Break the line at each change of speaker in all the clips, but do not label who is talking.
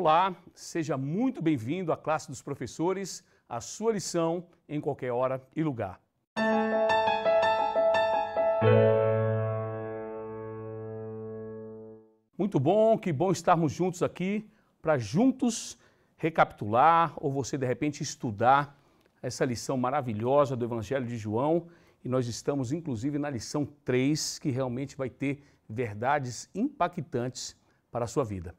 Olá, seja muito bem-vindo à classe dos professores, à sua lição em qualquer hora e lugar. Muito bom, que bom estarmos juntos aqui para juntos recapitular ou você de repente estudar essa lição maravilhosa do Evangelho de João. E nós estamos inclusive na lição 3, que realmente vai ter verdades impactantes para a sua vida.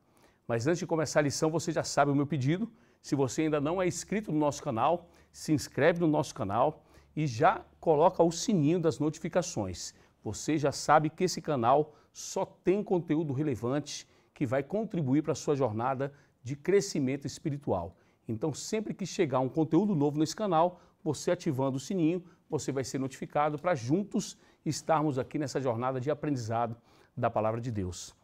Mas antes de começar a lição, você já sabe o meu pedido. Se você ainda não é inscrito no nosso canal, se inscreve no nosso canal e já coloca o sininho das notificações. Você já sabe que esse canal só tem conteúdo relevante que vai contribuir para a sua jornada de crescimento espiritual. Então, sempre que chegar um conteúdo novo nesse canal, você ativando o sininho, você vai ser notificado para juntos estarmos aqui nessa jornada de aprendizado da palavra de Deus.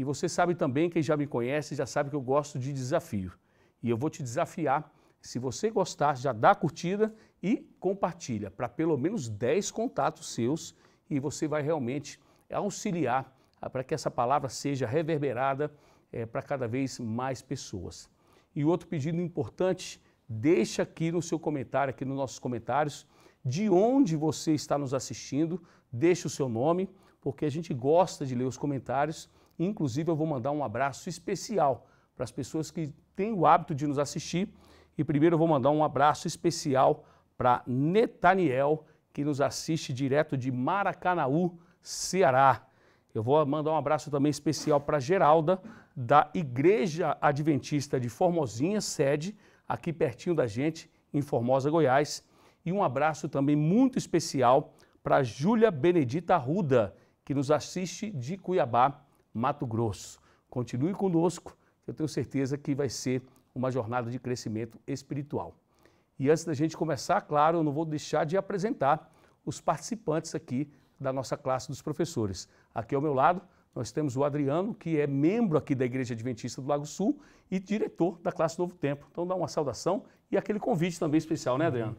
E você sabe também, quem já me conhece, já sabe que eu gosto de desafio. E eu vou te desafiar. Se você gostar, já dá a curtida e compartilha para pelo menos 10 contatos seus e você vai realmente auxiliar ah, para que essa palavra seja reverberada é, eh, para cada vez mais pessoas. E outro pedido importante, deixa aqui no seu comentário, aqui nos nossos comentários, de onde você está nos assistindo, deixa o seu nome, porque a gente gosta de ler os comentários Inclusive, eu vou mandar um abraço especial para as pessoas que têm o hábito de nos assistir. E primeiro eu vou mandar um abraço especial para Netaniel, que nos assiste direto de Maracanaú, Ceará. Eu vou mandar um abraço também especial para Geralda, da Igreja Adventista de Formosinha, sede, aqui pertinho da gente, em Formosa, Goiás. E um abraço também muito especial para Júlia Benedita Ruda, que nos assiste de Cuiabá, Mato Grosso. Continue conosco, eu tenho certeza que vai ser uma jornada de crescimento espiritual. E antes da gente começar, claro, eu não vou deixar de apresentar os participantes aqui da nossa classe dos professores. Aqui ao meu lado, nós temos o Adriano, que é membro aqui da Igreja Adventista do Lago Sul e diretor da classe Novo Tempo. Então dá uma saudação e aquele convite também especial, né, Adriano?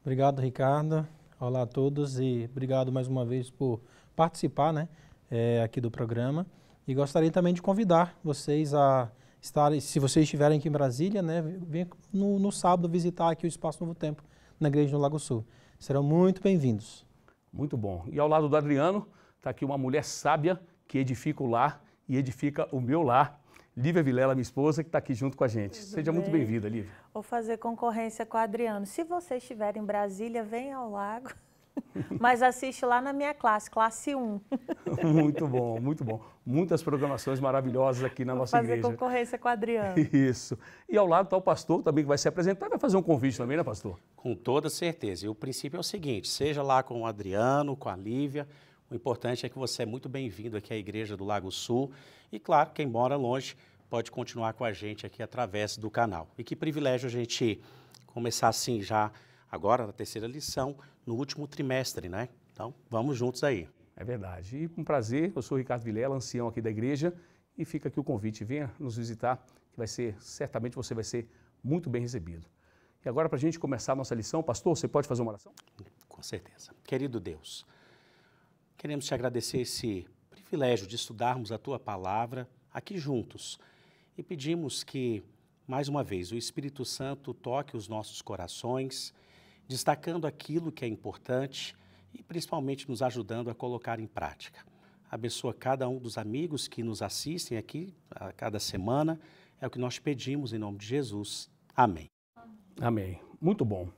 Obrigado, Ricardo. Olá a todos e obrigado mais uma vez por participar, né, é, aqui do programa. E gostaria também de convidar vocês a estarem, se vocês estiverem aqui em Brasília, né, venham no, no sábado visitar aqui o Espaço Novo Tempo, na Igreja do Lago Sul. Serão muito bem-vindos. Muito bom.
E ao lado do Adriano está aqui uma mulher sábia que edifica o lar e edifica o meu lar. Lívia Vilela, minha esposa, que está aqui junto com a gente. Tudo Seja bem. muito bem-vinda, Lívia.
Vou fazer concorrência com o Adriano. Se você estiver em Brasília, vem ao lago. Mas assiste lá na minha classe, classe 1. muito
bom, muito bom. Muitas programações maravilhosas aqui na Vou nossa fazer igreja. Fazer
concorrência com o Adriano.
Isso. E ao lado está o pastor também que vai se apresentar, vai fazer um convite também, né, pastor? Com toda
certeza. E o princípio é o seguinte: seja lá com o Adriano, com a Lívia, o importante é que você é muito bem-vindo aqui à Igreja do Lago Sul. E claro, quem mora longe pode continuar com a gente aqui através do canal. E que privilégio a gente começar assim já agora
na terceira lição, no último trimestre, né? Então, vamos juntos aí. É verdade. E um prazer, eu sou o Ricardo Vilela, ancião aqui da igreja, e fica aqui o convite, venha nos visitar, que vai ser, certamente você vai ser muito bem recebido. E agora, para a gente começar a nossa lição, pastor, você pode fazer uma oração? Com certeza. Querido Deus, queremos te agradecer
esse privilégio de estudarmos a tua palavra aqui juntos e pedimos que, mais uma vez, o Espírito Santo toque os nossos corações destacando aquilo que é importante e principalmente nos ajudando a colocar em prática. Abençoa cada um dos amigos que nos assistem aqui a cada semana. É o que
nós pedimos em nome de Jesus. Amém. Amém. Muito bom.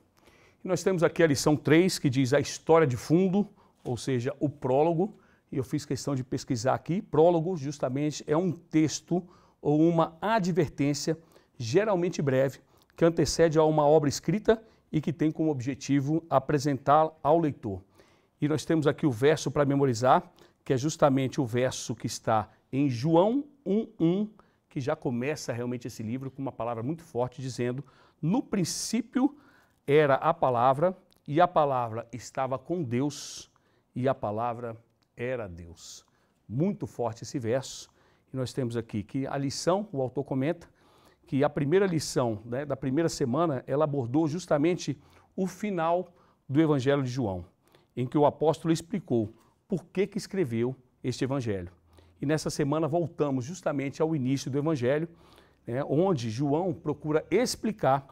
E nós temos aqui a lição 3, que diz a história de fundo, ou seja, o prólogo. E eu fiz questão de pesquisar aqui. Prólogo, justamente, é um texto ou uma advertência, geralmente breve, que antecede a uma obra escrita e que tem como objetivo apresentar ao leitor. E nós temos aqui o verso para memorizar, que é justamente o verso que está em João 1:1, que já começa realmente esse livro com uma palavra muito forte dizendo: "No princípio era a palavra, e a palavra estava com Deus, e a palavra era Deus." Muito forte esse verso. E nós temos aqui que a lição, o autor comenta, que a primeira lição né, da primeira semana ela abordou justamente o final do Evangelho de João, em que o apóstolo explicou por que, que escreveu este Evangelho. E nessa semana voltamos justamente ao início do Evangelho, né, onde João procura explicar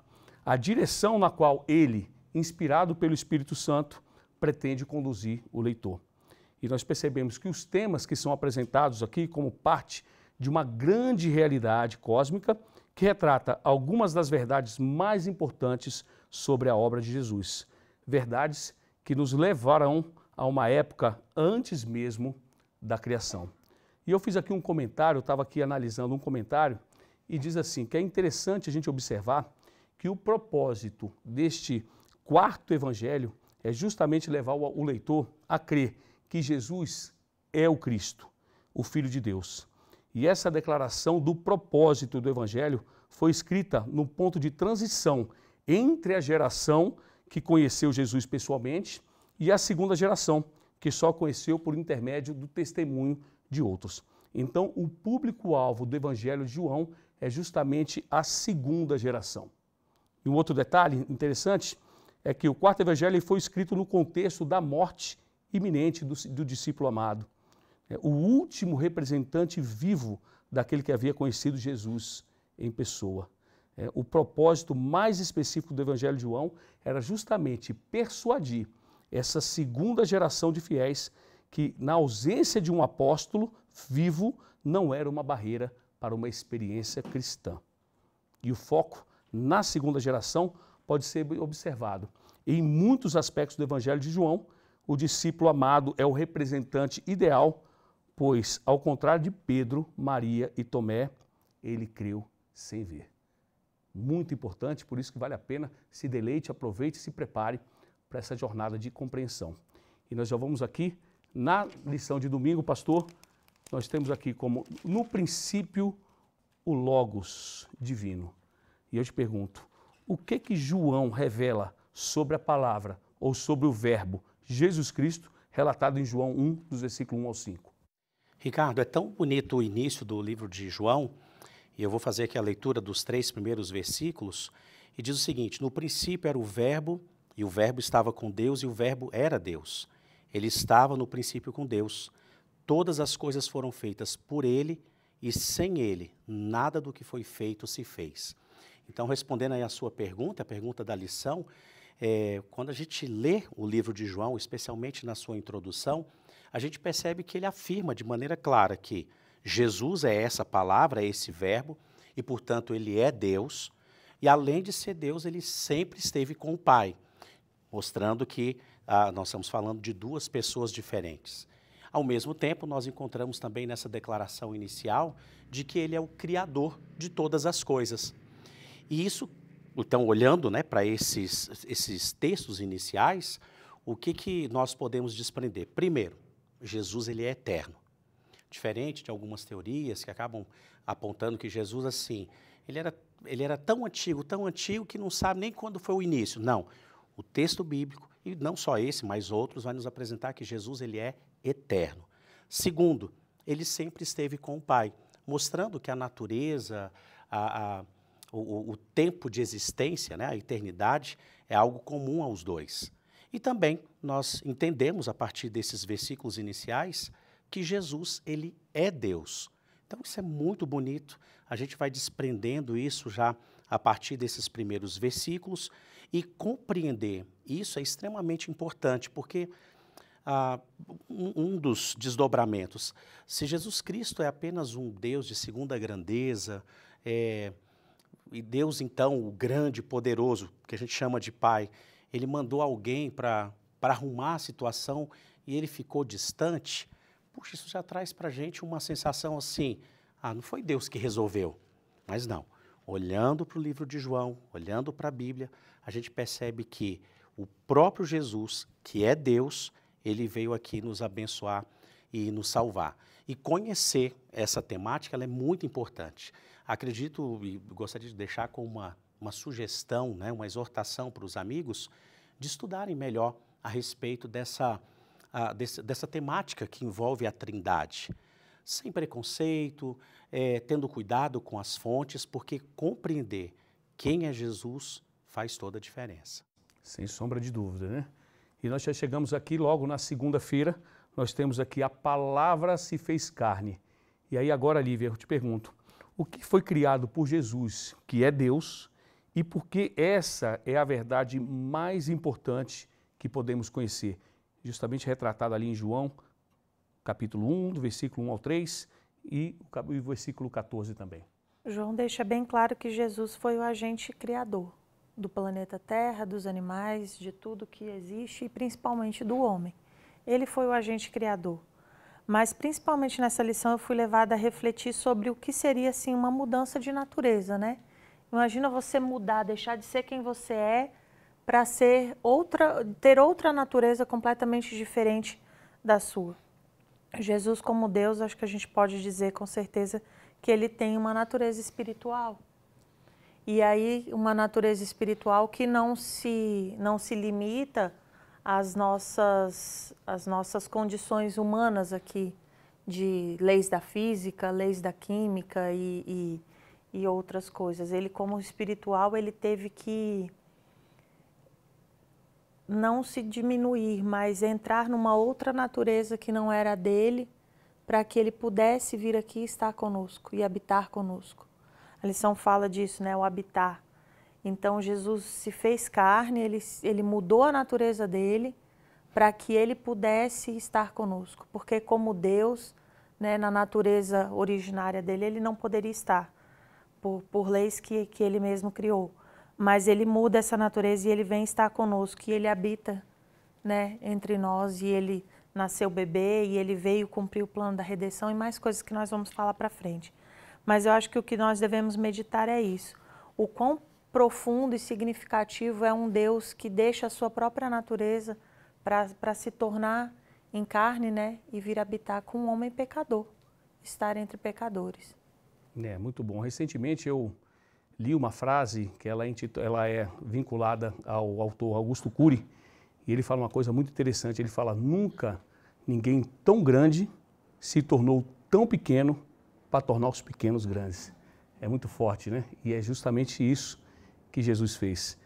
a direção na qual ele, inspirado pelo Espírito Santo, pretende conduzir o leitor. E nós percebemos que os temas que são apresentados aqui como parte de uma grande realidade cósmica que retrata algumas das verdades mais importantes sobre a obra de Jesus. Verdades que nos levarão a uma época antes mesmo da criação. E eu fiz aqui um comentário, estava aqui analisando um comentário, e diz assim: que é interessante a gente observar que o propósito deste quarto evangelho é justamente levar o leitor a crer que Jesus é o Cristo, o Filho de Deus. E essa declaração do propósito do Evangelho foi escrita no ponto de transição entre a geração que conheceu Jesus pessoalmente e a segunda geração, que só conheceu por intermédio do testemunho de outros. Então, o público-alvo do Evangelho de João é justamente a segunda geração. E um outro detalhe interessante é que o quarto evangelho foi escrito no contexto da morte iminente do, do discípulo amado. É o último representante vivo daquele que havia conhecido Jesus em pessoa. É, o propósito mais específico do Evangelho de João era justamente persuadir essa segunda geração de fiéis que, na ausência de um apóstolo vivo, não era uma barreira para uma experiência cristã. E o foco na segunda geração pode ser observado. Em muitos aspectos do Evangelho de João, o discípulo amado é o representante ideal Pois, ao contrário de Pedro, Maria e Tomé, ele creu sem ver. Muito importante, por isso que vale a pena se deleite, aproveite e se prepare para essa jornada de compreensão. E nós já vamos aqui na lição de domingo, pastor. Nós temos aqui como no princípio o logos divino. E eu te pergunto, o que que João revela sobre a palavra ou sobre o verbo Jesus Cristo relatado em João 1, dos versículos 1 ao 5? Ricardo, é tão bonito o início do livro de João, e eu vou fazer aqui a leitura
dos três primeiros versículos, e diz o seguinte: No princípio era o Verbo, e o Verbo estava com Deus, e o Verbo era Deus. Ele estava no princípio com Deus. Todas as coisas foram feitas por ele, e sem ele, nada do que foi feito se fez. Então, respondendo aí a sua pergunta, a pergunta da lição, é, quando a gente lê o livro de João, especialmente na sua introdução, a gente percebe que ele afirma de maneira clara que Jesus é essa palavra, é esse verbo, e, portanto, ele é Deus. E, além de ser Deus, ele sempre esteve com o Pai, mostrando que ah, nós estamos falando de duas pessoas diferentes. Ao mesmo tempo, nós encontramos também nessa declaração inicial de que ele é o Criador de todas as coisas. E isso, então, olhando né, para esses, esses textos iniciais, o que, que nós podemos desprender? Primeiro, Jesus ele é eterno. Diferente de algumas teorias que acabam apontando que Jesus assim, ele era, ele era tão antigo, tão antigo que não sabe nem quando foi o início. Não, o texto bíblico e não só esse, mas outros vai nos apresentar que Jesus ele é eterno. Segundo, ele sempre esteve com o Pai, mostrando que a natureza, a, a o, o, tempo de existência, né, a eternidade, é algo comum aos dois. E também nós entendemos a partir desses versículos iniciais que Jesus ele é Deus. Então isso é muito bonito. A gente vai desprendendo isso já a partir desses primeiros versículos e compreender isso é extremamente importante porque ah, um, dos desdobramentos, se Jesus Cristo é apenas um Deus de segunda grandeza, é, e Deus então o grande, poderoso, que a gente chama de Pai, ele mandou alguém para arrumar a situação e ele ficou distante, puxa, isso já traz para a gente uma sensação assim: ah, não foi Deus que resolveu. Mas não. Olhando para o livro de João, olhando para a Bíblia, a gente percebe que o próprio Jesus, que é Deus, ele veio aqui nos abençoar e nos salvar. E conhecer essa temática é muito importante. Acredito e gostaria de deixar com uma uma sugestão, né, uma exortação para os amigos de estudarem melhor a respeito dessa, a, desse, dessa temática que envolve a Trindade. Sem preconceito, é, tendo cuidado com as fontes, porque
compreender quem é Jesus faz toda a diferença. Sem sombra de dúvida, né? E nós já chegamos aqui logo na segunda-feira, nós temos aqui a palavra se fez carne. E aí agora, Lívia, eu te pergunto, o que foi criado por Jesus, que é Deus, e porque essa é a verdade mais importante que podemos conhecer, justamente retratada ali em João, capítulo 1, do versículo 1 ao 3 e o versículo 14 também.
João deixa bem claro que Jesus foi o agente criador do planeta Terra, dos animais, de tudo que existe e principalmente do homem. Ele foi o agente criador. Mas principalmente nessa lição eu fui levada a refletir sobre o que seria assim uma mudança de natureza, né? Imagina você mudar, deixar de ser quem você é para ser outra, ter outra natureza completamente diferente da sua. Jesus como Deus, acho que a gente pode dizer com certeza que ele tem uma natureza espiritual. E aí uma natureza espiritual que não se não se limita às nossas às nossas condições humanas aqui de leis da física, leis da química e, e e outras coisas. Ele, como espiritual, ele teve que não se diminuir, mas entrar numa outra natureza que não era dele, para que ele pudesse vir aqui e estar conosco e habitar conosco. A lição fala disso, né? O habitar. Então Jesus se fez carne, ele, ele mudou a natureza dele para que ele pudesse estar conosco, porque como Deus, né, na natureza originária dele, ele não poderia estar por, por leis que, que ele mesmo criou. Mas ele muda essa natureza e ele vem estar conosco, e ele habita né, entre nós, e ele nasceu bebê, e ele veio cumprir o plano da redenção, e mais coisas que nós vamos falar para frente. Mas eu acho que o que nós devemos meditar é isso. O quão profundo e significativo é um Deus que deixa a sua própria natureza para se tornar em carne né, e vir habitar com um homem pecador, estar entre pecadores.
É, muito bom. Recentemente eu li uma frase que ela é, ela é vinculada ao autor Augusto Cury, e ele fala uma coisa muito interessante. Ele fala: nunca ninguém tão grande se tornou tão pequeno para tornar os pequenos grandes. É muito forte, né? E é justamente isso que Jesus fez.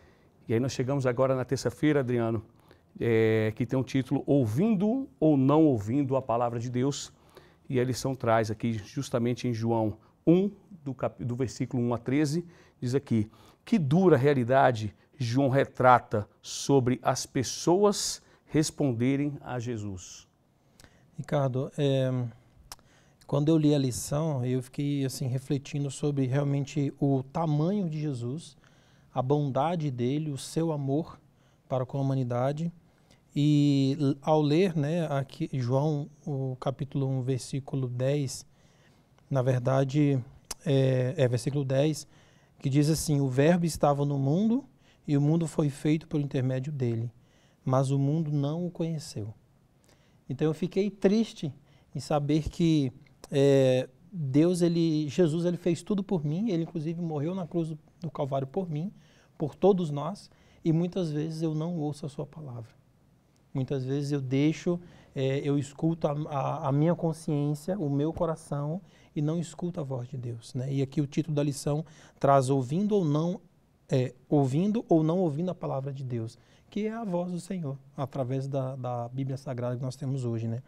E aí nós chegamos agora na terça-feira, Adriano, é, que tem o um título Ouvindo ou Não Ouvindo a Palavra de Deus. E a lição traz aqui, justamente em João 1, do, cap... do versículo 1 a 13, diz aqui: Que dura realidade João retrata sobre as pessoas responderem a Jesus.
Ricardo, é, quando eu li a lição, eu fiquei assim refletindo sobre realmente o tamanho de Jesus, a bondade dele, o seu amor para com a humanidade. E ao ler né, aqui, João, o capítulo 1, versículo 10, na verdade, é, é versículo 10, que diz assim: O Verbo estava no mundo e o mundo foi feito por intermédio dele, mas o mundo não o conheceu. Então eu fiquei triste em saber que é, Deus, ele, Jesus, ele fez tudo por mim, ele inclusive morreu na cruz do Calvário por mim, por todos nós, e muitas vezes eu não ouço a sua palavra. Muitas vezes eu deixo, é, eu escuto a, a, a minha consciência, o meu coração, e não escuta a voz de Deus. Né? E aqui o título da lição traz ouvindo ou não, é, ouvindo ou não ouvindo a palavra de Deus, que é a voz do Senhor, através da, da Bíblia Sagrada que nós temos hoje. Né?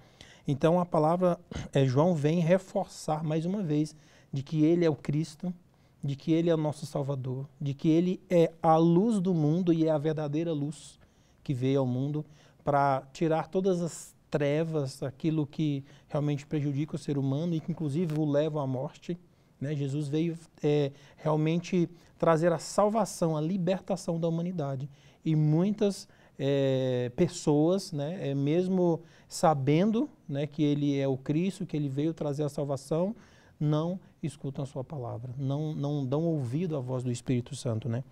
Então a palavra é, João vem reforçar mais uma vez de que ele é o Cristo, de que ele é o nosso Salvador, de que ele é a luz do mundo e é a verdadeira luz que veio ao mundo para tirar todas as trevas, aquilo que realmente prejudica o ser humano e que inclusive o leva à morte. Né? Jesus veio é, realmente trazer a salvação, a libertação da humanidade. E muitas é, pessoas, né, é, mesmo sabendo né, que ele é o Cristo, que ele veio trazer a salvação, não escutam a sua palavra, não, não dão ouvido à voz do Espírito Santo. Né?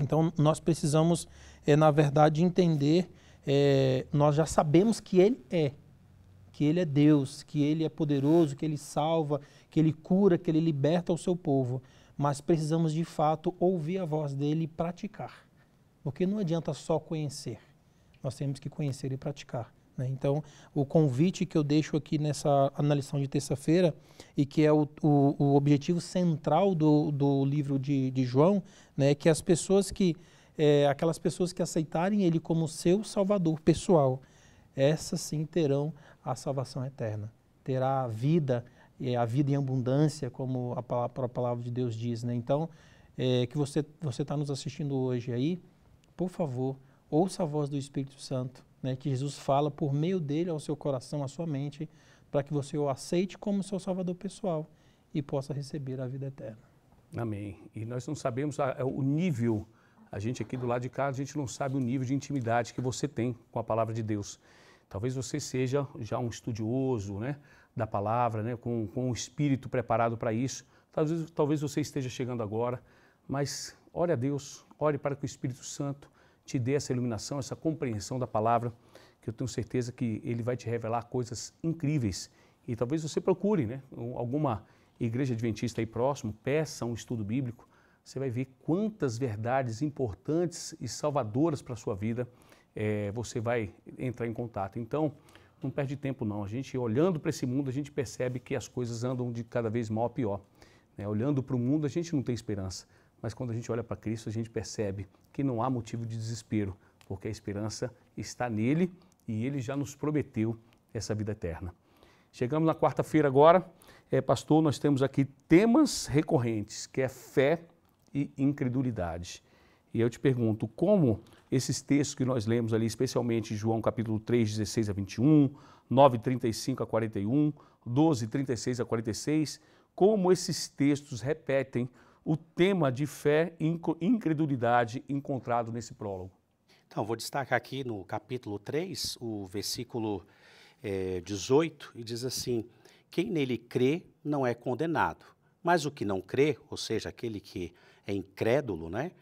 Então nós precisamos, é, na verdade, entender é, nós já sabemos que Ele é, que Ele é Deus, que Ele é poderoso, que Ele salva, que Ele cura, que Ele liberta o seu povo. Mas precisamos de fato ouvir a voz dele e praticar. Porque não adianta só conhecer, nós temos que conhecer e praticar. Né? Então, o convite que eu deixo aqui nessa lição de terça-feira, e que é o, o, o objetivo central do, do livro de, de João, né, é que as pessoas que é, aquelas pessoas que aceitarem Ele como seu Salvador pessoal, essas sim terão a salvação eterna, terá a vida, é, a vida em abundância, como a própria palavra de Deus diz. Né? Então, é, que você está nos assistindo hoje aí, por favor, ouça a voz do Espírito Santo, né, que Jesus fala por meio dele ao seu coração, à sua mente, para que você o aceite como seu Salvador pessoal e possa receber a vida eterna.
Amém. E nós não sabemos a, a, é o nível a gente aqui do lado de cá, a gente não sabe o nível de intimidade que você tem com a palavra de Deus. Talvez você seja já um estudioso né, da palavra, né, com, com um espírito preparado para isso. Talvez, talvez você esteja chegando agora, mas ore a Deus, ore para que o Espírito Santo te dê essa iluminação, essa compreensão da palavra, que eu tenho certeza que ele vai te revelar coisas incríveis. E talvez você procure né, alguma igreja adventista aí próximo, peça um estudo bíblico, você vai ver quantas verdades importantes e salvadoras para a sua vida é, você vai entrar em contato. Então, não perde tempo não. A gente, olhando para esse mundo, a gente percebe que as coisas andam de cada vez mal a pior. Né? Olhando para o mundo, a gente não tem esperança. Mas quando a gente olha para Cristo, a gente percebe que não há motivo de desespero, porque a esperança está nele e ele já nos prometeu essa vida eterna. Chegamos na quarta-feira agora. É, pastor, nós temos aqui temas recorrentes, que é fé, e incredulidade. E eu te pergunto, como esses textos que nós lemos ali, especialmente João capítulo 3, 16 a 21, 9, 35 a 41, 12, 36 a 46, como esses textos repetem o tema de fé e incredulidade encontrado nesse prólogo? Então, vou destacar aqui no
capítulo 3, o versículo é, eh, 18, e diz assim: Quem nele crê não é condenado, mas o que não crê, ou seja, aquele que é incrédulo, né?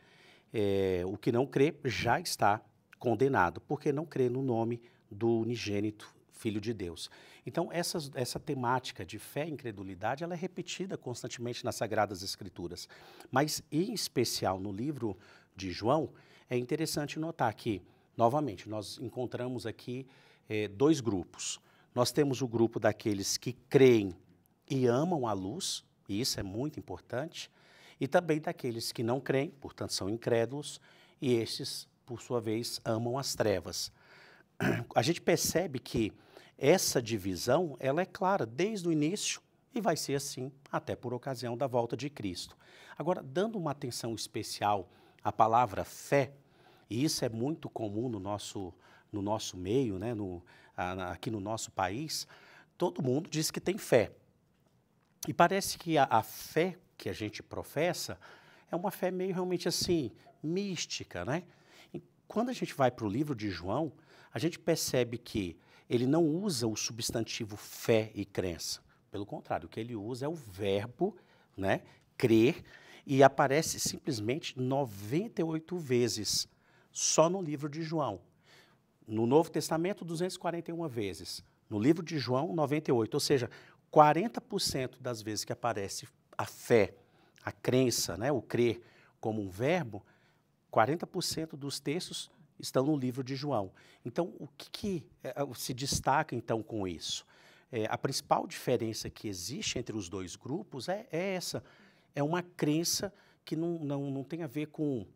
É, o que não crê já está condenado, porque não crê no nome do unigênito Filho de Deus. Então, essa essa temática de fé e incredulidade ela é repetida constantemente nas Sagradas Escrituras. Mas, em especial no livro de João, é interessante notar que, novamente, nós encontramos aqui é, dois grupos. Nós temos o grupo daqueles que creem e amam a luz, e isso é muito importante, e também daqueles que não creem, portanto são incrédulos, e estes, por sua vez, amam as trevas. A gente percebe que essa divisão, ela é clara desde o início e vai ser assim até por ocasião da volta de Cristo. Agora, dando uma atenção especial à palavra fé, e isso é muito comum no nosso, no nosso meio, né, no, aqui no nosso país, todo mundo diz que tem fé. E parece que a, a fé que a gente professa é uma fé meio realmente assim, mística, né? E quando a gente vai para o livro de João, a gente percebe que ele não usa o substantivo fé e crença. Pelo contrário, o que ele usa é o verbo, né, crer, e aparece simplesmente 98 vezes só no livro de João. No Novo Testamento, 241 vezes. No livro de João, 98, ou seja, 40% das vezes que aparece a fé, a crença, né, o crer como um verbo, 40% dos textos estão no livro de João. Então, o que, que eh, se destaca então com isso? É, a principal diferença que existe entre os dois grupos é, é essa: é uma crença que não, não, não tem a ver com,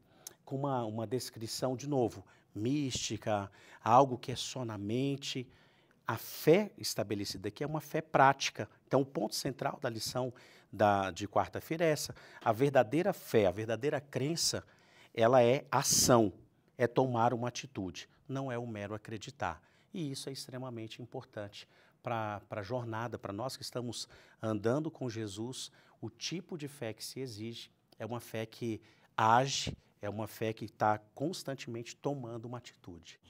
com uma, uma descrição, de novo, mística, algo que é só na mente. A fé estabelecida aqui é uma fé prática. Então, o ponto central da lição da, de quarta-feira é essa. A verdadeira fé, a verdadeira crença, ela é ação, é tomar uma atitude, não é o um mero acreditar. E isso é extremamente importante para a jornada, para nós que estamos andando com Jesus, o tipo de fé que se exige é uma fé que age, é uma fé que está constantemente tomando uma atitude.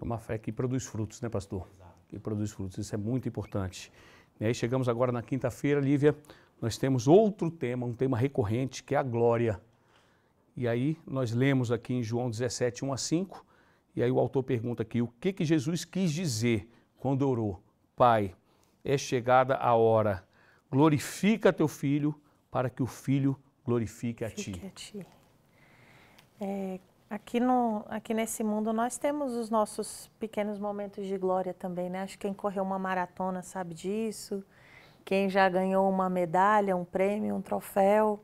É uma fé que produz frutos, né, pastor? Exato. Que produz frutos, isso é muito importante. E aí chegamos agora na quinta-feira, Lívia, nós temos outro tema, um tema recorrente, que é a glória. E aí nós lemos aqui em João 17, 1 a 5, e aí o autor pergunta aqui, o que, que Jesus quis dizer quando orou? Pai, é chegada a hora, glorifica teu filho, para que o filho glorifique a ti. A
ti. É, aqui, no, aqui nesse mundo nós temos os nossos pequenos momentos de glória também, né? Acho que quem correu uma maratona sabe disso, quem já ganhou uma medalha, um prêmio, um troféu,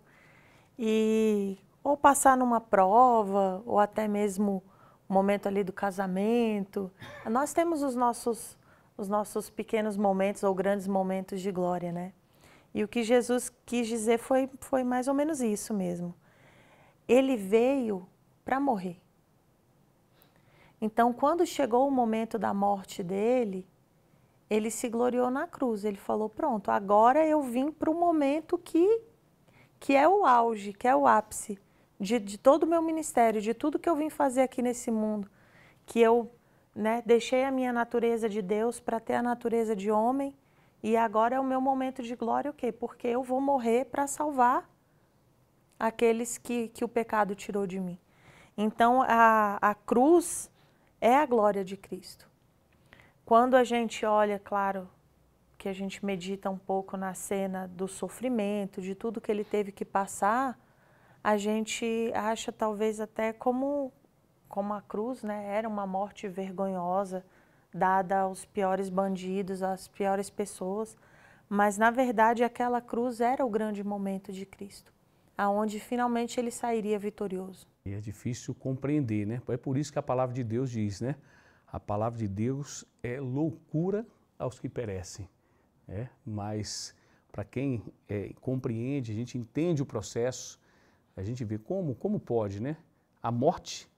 e ou passar numa prova, ou até mesmo o momento ali do casamento. Nós temos os nossos, os nossos pequenos momentos ou grandes momentos de glória, né? E o que Jesus quis dizer foi, foi mais ou menos isso mesmo. Ele veio para morrer. Então, quando chegou o momento da morte dele, ele se gloriou na cruz. Ele falou: Pronto, agora eu vim para o momento que, que é o auge, que é o ápice de, de todo o meu ministério, de tudo que eu vim fazer aqui nesse mundo. Que eu né, deixei a minha natureza de Deus para ter a natureza de homem. E agora é o meu momento de glória, o quê? Porque eu vou morrer para salvar aqueles que, que o pecado tirou de mim. Então, a, a cruz é a glória de Cristo. Quando a gente olha, claro, que a gente medita um pouco na cena do sofrimento, de tudo que ele teve que passar, a gente acha talvez até como como a cruz, né, era uma morte vergonhosa dada aos piores bandidos, às piores pessoas, mas na verdade aquela cruz era o grande momento de Cristo, aonde finalmente ele sairia vitorioso.
E é difícil compreender, né? É por isso que a palavra de Deus diz, né? A palavra de Deus é loucura aos que perecem, né? mas para quem é, compreende, a gente entende o processo, a gente vê como, como pode né? a morte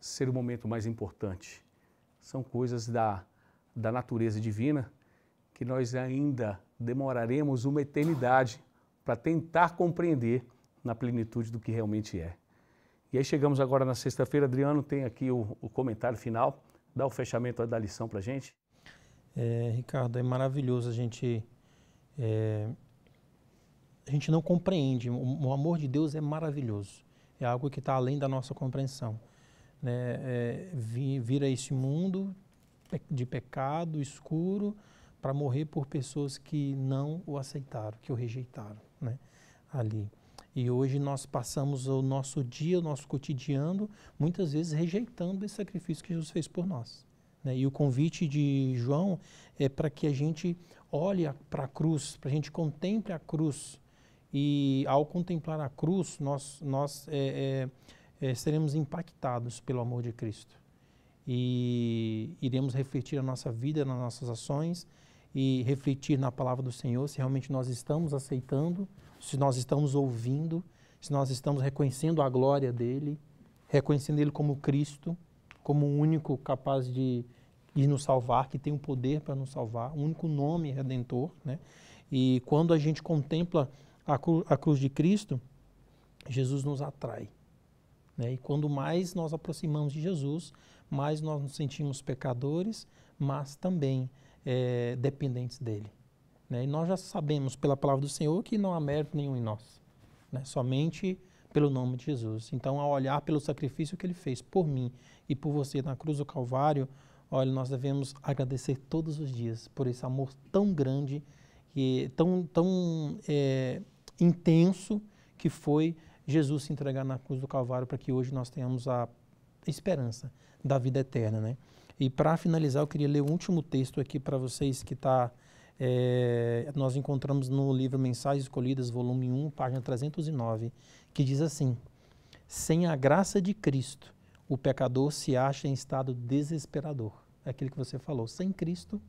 ser o momento mais importante. São coisas da, da natureza divina que nós ainda demoraremos uma eternidade para tentar compreender na plenitude do que realmente é. E aí chegamos agora na sexta-feira, Adriano tem aqui o, o comentário final dar o fechamento da lição para a gente?
É, Ricardo, é maravilhoso a gente. É, a gente não compreende. O amor de Deus é maravilhoso. É algo que está além da nossa compreensão. Né? É, vir a esse mundo de pecado escuro para morrer por pessoas que não o aceitaram, que o rejeitaram né? ali. E hoje nós passamos o nosso dia, o nosso cotidiano, muitas vezes rejeitando esse sacrifício que Jesus fez por nós. Né? E o convite de João é para que a gente olhe para a cruz, para a gente contemple a cruz. E ao contemplar a cruz, nós, nós é, é, é, seremos impactados pelo amor de Cristo. E iremos refletir a nossa vida nas nossas ações e refletir na palavra do Senhor se realmente nós estamos aceitando se nós estamos ouvindo, se nós estamos reconhecendo a glória dele, reconhecendo ele como Cristo, como o único capaz de, nos salvar, que tem o poder para nos salvar, o único nome redentor. Né? E quando a gente contempla a, cru, a cruz de Cristo, Jesus nos atrai. Né? E quando mais nós aproximamos de Jesus, mais nós nos sentimos pecadores, mas também é, dependentes dele. Né? E nós já sabemos pela palavra do Senhor que não há mérito nenhum em nós, né? somente pelo nome de Jesus. Então, ao olhar pelo sacrifício que ele fez por mim e por você na cruz do Calvário, olha, nós devemos agradecer todos os dias por esse amor tão grande e tão, tão é, intenso que foi Jesus se entregar na cruz do Calvário para que hoje nós tenhamos a esperança da vida eterna, né? E para finalizar, eu queria ler o último texto aqui para vocês que está é, nós encontramos no livro Mensagens Escolhidas, volume 1, página 309, que diz assim: Sem a graça de Cristo, o pecador se acha em estado desesperador. É aquilo que você falou. Sem Cristo,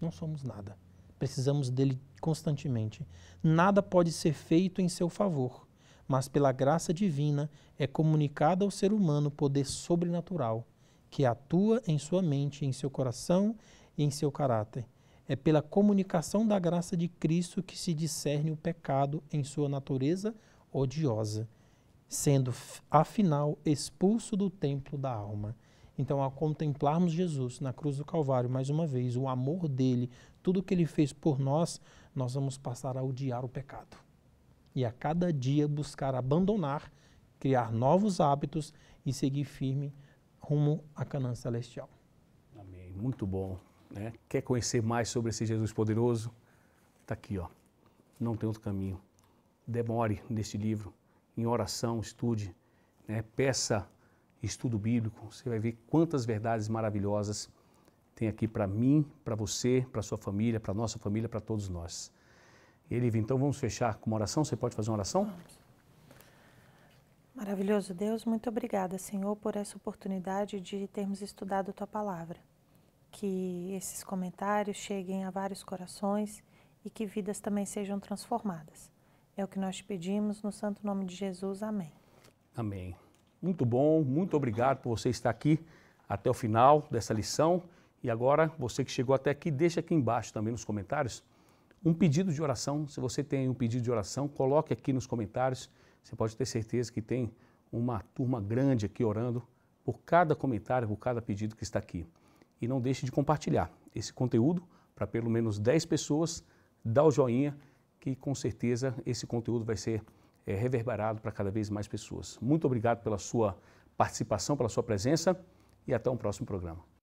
não somos nada. Precisamos dele constantemente. Nada pode ser feito em seu favor, mas pela graça divina é comunicado ao ser humano poder sobrenatural que atua em sua mente, em seu coração e em seu caráter é pela comunicação da graça de Cristo que se discerne o pecado em sua natureza odiosa, sendo afinal expulso do templo da alma. Então, ao contemplarmos Jesus na cruz do Calvário, mais uma vez, o amor dele, tudo que ele fez por nós, nós vamos passar a odiar o pecado. E a cada dia buscar abandonar, criar novos hábitos e seguir firme rumo à Canaã Celestial.
Amém. Muito bom né? quer conhecer mais sobre esse Jesus poderoso, está aqui, ó. não tem outro caminho. Demore neste livro, em oração, estude, né? peça estudo bíblico, você vai ver quantas verdades maravilhosas tem aqui para mim, para você, para sua família, para nossa família, para todos nós. Eliva, então vamos fechar com uma oração. Você pode fazer uma oração?
Maravilhoso Deus, muito obrigada, Senhor, por essa oportunidade de termos estudado a tua palavra que esses comentários cheguem a vários corações e que vidas também sejam transformadas. É o que nós te pedimos no santo nome de Jesus. Amém.
Amém. Muito bom, muito obrigado por você estar aqui até o final dessa lição. E agora, você que chegou até aqui, deixa aqui embaixo também nos comentários um pedido de oração. Se você tem um pedido de oração, coloque aqui nos comentários. Você pode ter certeza que tem uma turma grande aqui orando por cada comentário, por cada pedido que está aqui e não deixe de compartilhar esse conteúdo para pelo menos 10 pessoas. Dá o joinha que com certeza esse conteúdo vai ser é, reverberado para cada vez mais pessoas. Muito obrigado pela sua participação, pela sua presença e até um próximo programa.